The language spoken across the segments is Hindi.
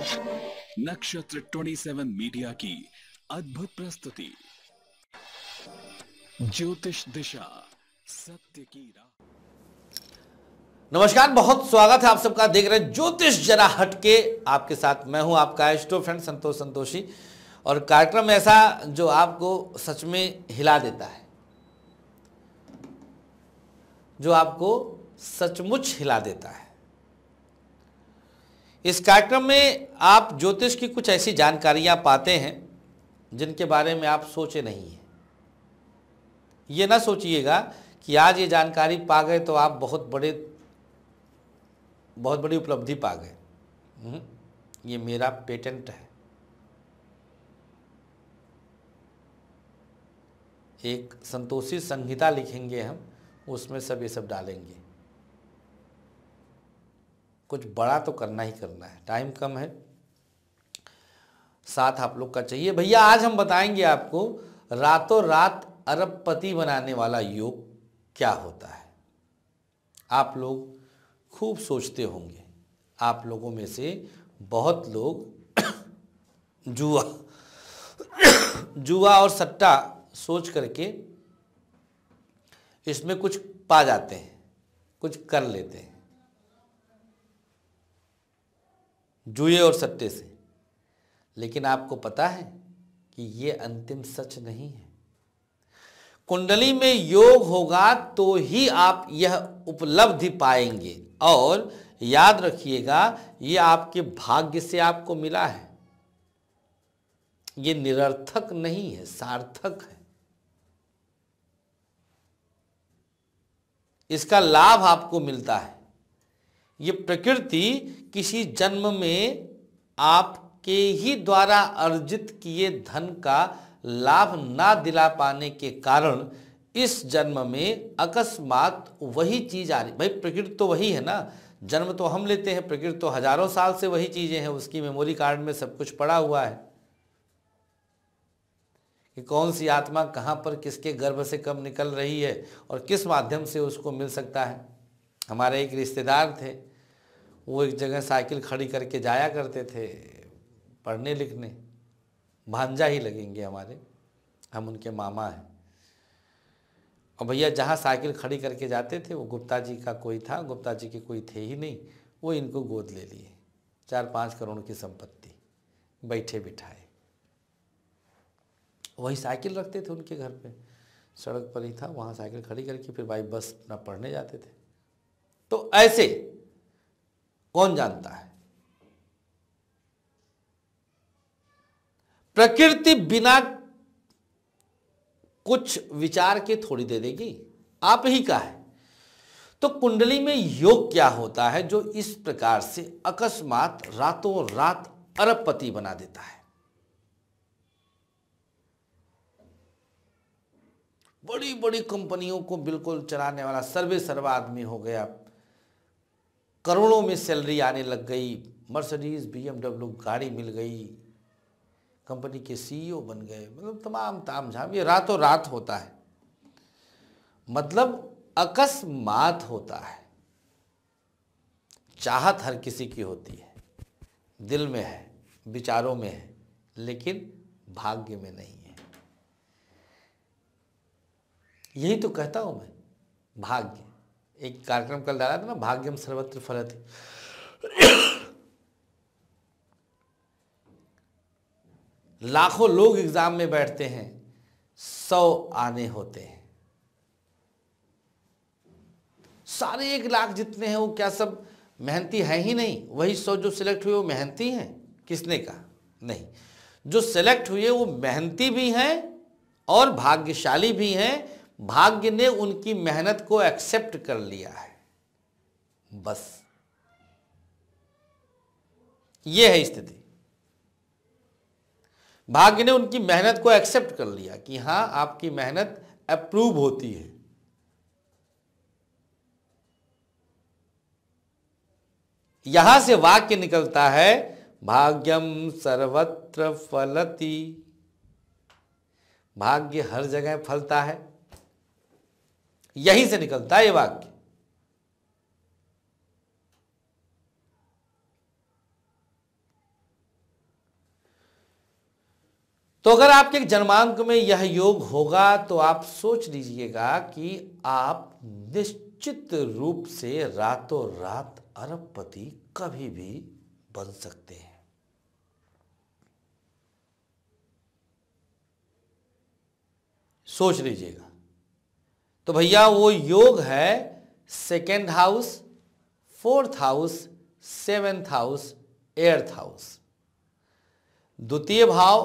नक्षत्र 27 मीडिया की अद्भुत प्रस्तुति ज्योतिष दिशा सत्य की राह नमस्कार बहुत स्वागत है आप सबका देख रहे हैं ज्योतिष जरा हटके आपके साथ मैं हूं आपका एस्ट्रो फ्रेंड संतोष संतोषी और कार्यक्रम ऐसा जो आपको सच में हिला देता है जो आपको सचमुच हिला देता है इस कार्यक्रम में आप ज्योतिष की कुछ ऐसी जानकारियां पाते हैं जिनके बारे में आप सोचे नहीं हैं ये ना सोचिएगा कि आज ये जानकारी पा गए तो आप बहुत बड़े बहुत बड़ी उपलब्धि पा गए हम्म, ये मेरा पेटेंट है एक संतोषी संहिता लिखेंगे हम उसमें सब ये सब डालेंगे कुछ बड़ा तो करना ही करना है टाइम कम है साथ आप लोग का चाहिए भैया आज हम बताएंगे आपको रातों रात अरबपति बनाने वाला योग क्या होता है आप लोग खूब सोचते होंगे आप लोगों में से बहुत लोग जुआ जुआ और सट्टा सोच करके इसमें कुछ पा जाते हैं कुछ कर लेते हैं जुए और सट्टे से लेकिन आपको पता है कि ये अंतिम सच नहीं है कुंडली में योग होगा तो ही आप यह उपलब्धि पाएंगे और याद रखिएगा ये आपके भाग्य से आपको मिला है ये निरर्थक नहीं है सार्थक है इसका लाभ आपको मिलता है ये प्रकृति किसी जन्म में आपके ही द्वारा अर्जित किए धन का लाभ ना दिला पाने के कारण इस जन्म में अकस्मात वही चीज आ रही भाई प्रकृति तो वही है ना जन्म तो हम लेते हैं प्रकृति तो हजारों साल से वही चीजें हैं उसकी मेमोरी कार्ड में सब कुछ पड़ा हुआ है कि कौन सी आत्मा कहाँ पर किसके गर्भ से कब निकल रही है और किस माध्यम से उसको मिल सकता है हमारे एक रिश्तेदार थे वो एक जगह साइकिल खड़ी करके जाया करते थे पढ़ने लिखने भांजा ही लगेंगे हमारे हम उनके मामा हैं और भैया जहाँ साइकिल खड़ी करके जाते थे वो गुप्ता जी का कोई था गुप्ता जी के कोई थे ही नहीं वो इनको गोद ले लिए चार पाँच करोड़ की संपत्ति बैठे बिठाए वही साइकिल रखते थे उनके घर पे सड़क पर ही था वहाँ साइकिल खड़ी करके फिर भाई बस अपना पढ़ने जाते थे तो ऐसे कौन जानता है प्रकृति बिना कुछ विचार के थोड़ी दे देगी आप ही का है तो कुंडली में योग क्या होता है जो इस प्रकार से अकस्मात रातों रात अरबपति बना देता है बड़ी बड़ी कंपनियों को बिल्कुल चलाने वाला सर्वे सर्वा आदमी हो गया करोड़ों में सैलरी आने लग गई मर्सडीज बीएमडब्ल्यू गाड़ी मिल गई कंपनी के सीईओ बन गए मतलब तमाम ताम झाम ये रातों रात होता है मतलब अकस्मात होता है चाहत हर किसी की होती है दिल में है विचारों में है लेकिन भाग्य में नहीं है यही तो कहता हूं मैं भाग्य एक कार्यक्रम कल डाला था ना भाग्यम सर्वत्र फलत लाखों लोग एग्जाम में बैठते हैं सौ आने होते हैं सारे एक लाख जितने हैं वो क्या सब मेहनती है ही नहीं वही सौ जो सिलेक्ट हुए वो मेहनती हैं किसने कहा नहीं जो सिलेक्ट हुए वो मेहनती भी हैं और भाग्यशाली भी हैं भाग्य ने उनकी मेहनत को एक्सेप्ट कर लिया है बस ये है स्थिति भाग्य ने उनकी मेहनत को एक्सेप्ट कर लिया कि हां आपकी मेहनत अप्रूव होती है यहां से वाक्य निकलता है भाग्यम सर्वत्र फलती भाग्य हर जगह फलता है यहीं से निकलता है ये वाक्य तो अगर आपके जन्मांक में यह योग होगा तो आप सोच लीजिएगा कि आप निश्चित रूप से रातों रात अरबपति कभी भी बन सकते हैं सोच लीजिएगा तो भैया वो योग है second house fourth house seventh house eighth house द्वितीय भाव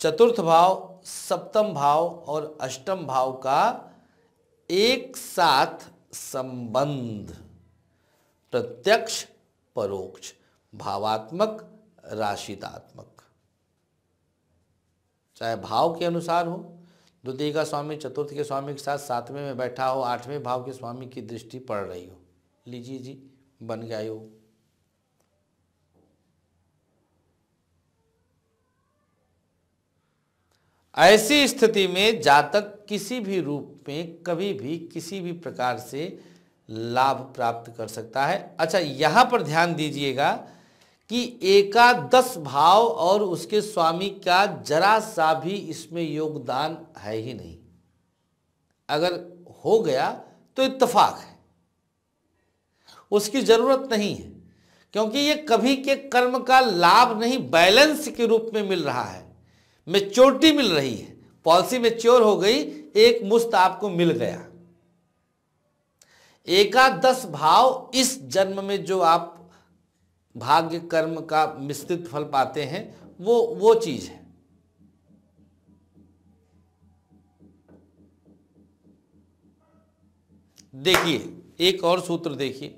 चतुर्थ भाव सप्तम भाव और अष्टम भाव का एक साथ संबंध प्रत्यक्ष परोक्ष भावात्मक राशितात्मक चाहे भाव के अनुसार हो द्वितीय का स्वामी चतुर्थ के स्वामी के साथ सातवें में बैठा हो आठवें भाव के स्वामी की दृष्टि पड़ रही हो लीजिए जी बन गया हो ऐसी स्थिति में जातक किसी भी रूप में कभी भी किसी भी प्रकार से लाभ प्राप्त कर सकता है अच्छा यहां पर ध्यान दीजिएगा कि एकादश भाव और उसके स्वामी का जरा सा भी इसमें योगदान है ही नहीं अगर हो गया तो इत्तफाक है उसकी जरूरत नहीं है क्योंकि ये कभी के कर्म का लाभ नहीं बैलेंस के रूप में मिल रहा है मेच्योरिटी मिल रही है पॉलिसी मेच्योर हो गई एक मुश्त आपको मिल गया एकादश भाव इस जन्म में जो आप भाग्य कर्म का मिश्रित फल पाते हैं वो वो चीज़ है देखिए एक और सूत्र देखिए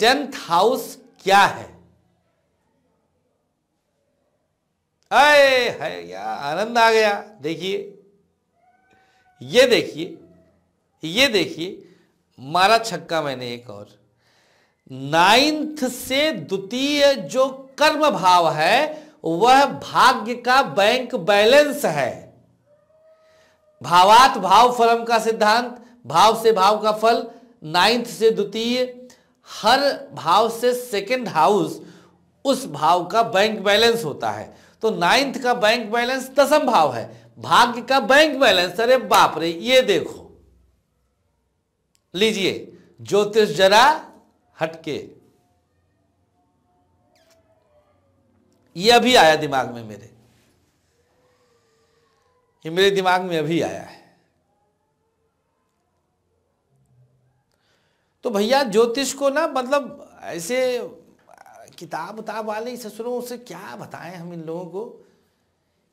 टेंथ हाउस क्या है अय है या आनंद आ गया देखिए ये देखिए ये देखिए मारा छक्का मैंने एक और नाइन्थ से द्वितीय जो कर्म भाव है वह भाग्य का बैंक बैलेंस है भावात भाव फलम का सिद्धांत भाव से भाव का फल नाइन्थ से द्वितीय हर भाव से सेकंड हाउस उस भाव का बैंक बैलेंस होता है तो नाइन्थ का बैंक बैलेंस दसम भाव है भाग्य का बैंक बैलेंस अरे बाप रे ये देखो लीजिए ज्योतिष जरा हट के ये अभी आया दिमाग में मेरे ये मेरे दिमाग में अभी आया है तो भैया ज्योतिष को ना मतलब ऐसे किताब उताब वाले ससुरों से क्या बताएं हम इन लोगों को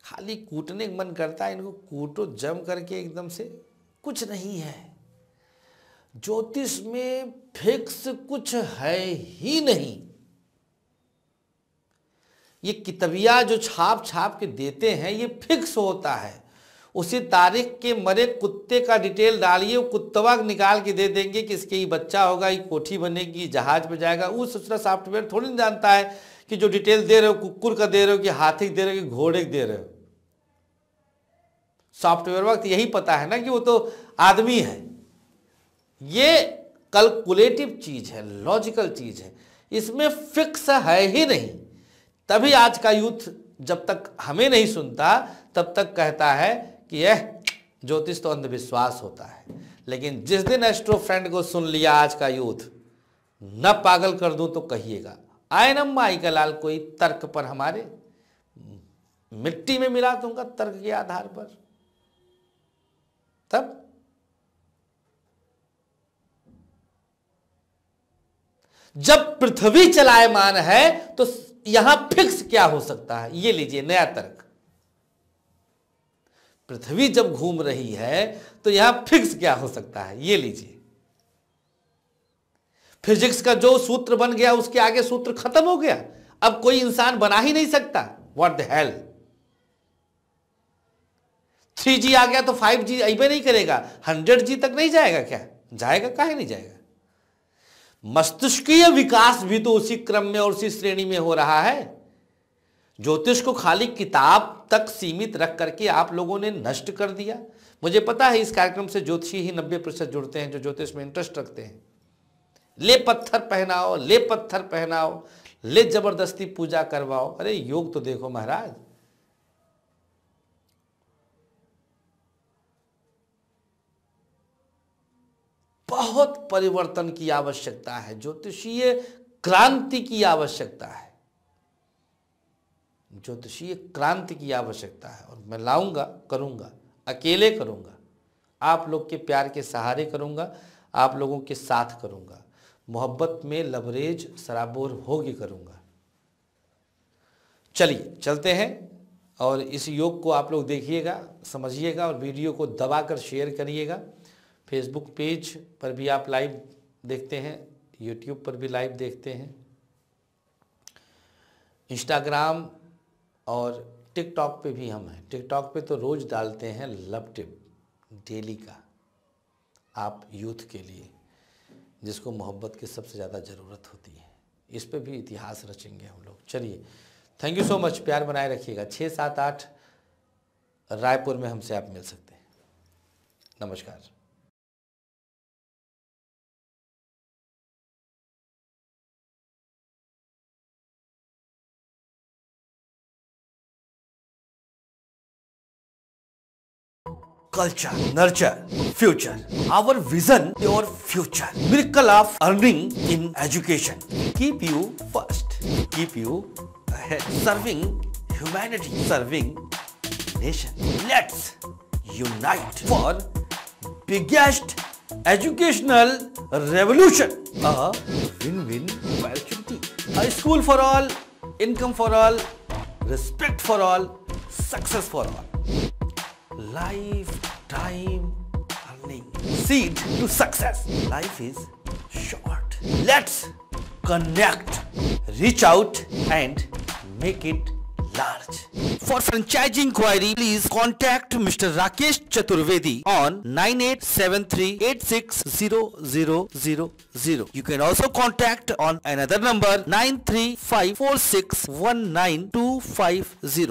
खाली कूटने का मन करता है इनको कूटो जम करके एकदम से कुछ नहीं है ज्योतिष में फिक्स कुछ है ही नहीं ये कितबिया जो छाप छाप के देते हैं ये फिक्स होता है उसी तारीख के मरे कुत्ते का डिटेल डालिए वो कुत्तवा निकाल के दे देंगे कि इसके ये बच्चा होगा ये कोठी बनेगी जहाज पे जाएगा वो सूचना सॉफ्टवेयर थोड़ी नहीं जानता है कि जो डिटेल दे रहे हो कुकुर का दे रहे हो कि हाथी दे रहे हो कि घोड़े दे रहे हो सॉफ्टवेयर वक्त यही पता है ना कि वो तो आदमी है ये कैलकुलेटिव चीज़ है लॉजिकल चीज़ है इसमें फिक्स है ही नहीं तभी आज का यूथ जब तक हमें नहीं सुनता तब तक कहता है कि यह ज्योतिष तो अंधविश्वास होता है लेकिन जिस दिन एस्ट्रो फ्रेंड को सुन लिया आज का यूथ न पागल कर दूं तो कहिएगा आयन अम्माई का लाल कोई तर्क पर हमारे मिट्टी में मिला दूंगा तर्क के आधार पर तब जब पृथ्वी चलायमान है तो यहां फिक्स क्या हो सकता है ये लीजिए नया तर्क पृथ्वी जब घूम रही है तो यहां फिक्स क्या हो सकता है ये लीजिए फिजिक्स का जो सूत्र बन गया उसके आगे सूत्र खत्म हो गया अब कोई इंसान बना ही नहीं सकता what the hell three G आ गया तो फाइव जी अबे नहीं करेगा हंड्रेड जी तक नहीं जाएगा क्या जाएगा कहा नहीं जाएगा मस्तिष्कीय विकास भी तो उसी क्रम में और उसी श्रेणी में हो रहा है ज्योतिष को खाली किताब तक सीमित रख करके आप लोगों ने नष्ट कर दिया मुझे पता है इस कार्यक्रम से ज्योतिषी ही नब्बे प्रतिशत जुड़ते हैं जो ज्योतिष में इंटरेस्ट रखते हैं ले पत्थर पहनाओ ले पत्थर पहनाओ ले जबरदस्ती पूजा करवाओ अरे योग तो देखो महाराज बहुत परिवर्तन की आवश्यकता है ज्योतिषीय क्रांति की आवश्यकता है ज्योतिषीय क्रांति की आवश्यकता है और मैं लाऊंगा करूंगा अकेले करूंगा आप लोग के प्यार के सहारे करूंगा आप लोगों के साथ करूंगा मोहब्बत में लबरेज सराबोर होगी करूंगा चलिए चलते हैं और इस योग को आप लोग देखिएगा समझिएगा और वीडियो को दबाकर शेयर करिएगा फेसबुक पेज पर भी आप लाइव देखते हैं यूट्यूब पर भी लाइव देखते हैं इंस्टाग्राम और टिकटॉक पे भी हम हैं टिकटॉक पे तो रोज़ डालते हैं लव टिप डेली का आप यूथ के लिए जिसको मोहब्बत की सबसे ज़्यादा ज़रूरत होती है इस पे भी इतिहास रचेंगे हम लोग चलिए थैंक यू सो मच प्यार बनाए रखिएगा छः सात आठ रायपुर में हमसे आप मिल सकते हैं नमस्कार culture, nurture, future. Our vision, your future. Miracle of earning in education. Keep you first. Keep you ahead. Serving humanity. Serving nation. Let's unite for biggest educational revolution. A win-win opportunity. A school for all, income for all, respect for all, success for all lifetime learning, Seed to success. Life is short. Let's connect, reach out and make it large. For franchise inquiry, please contact Mr. Rakesh Chaturvedi on 9873860000. You can also contact on another number 9354619250.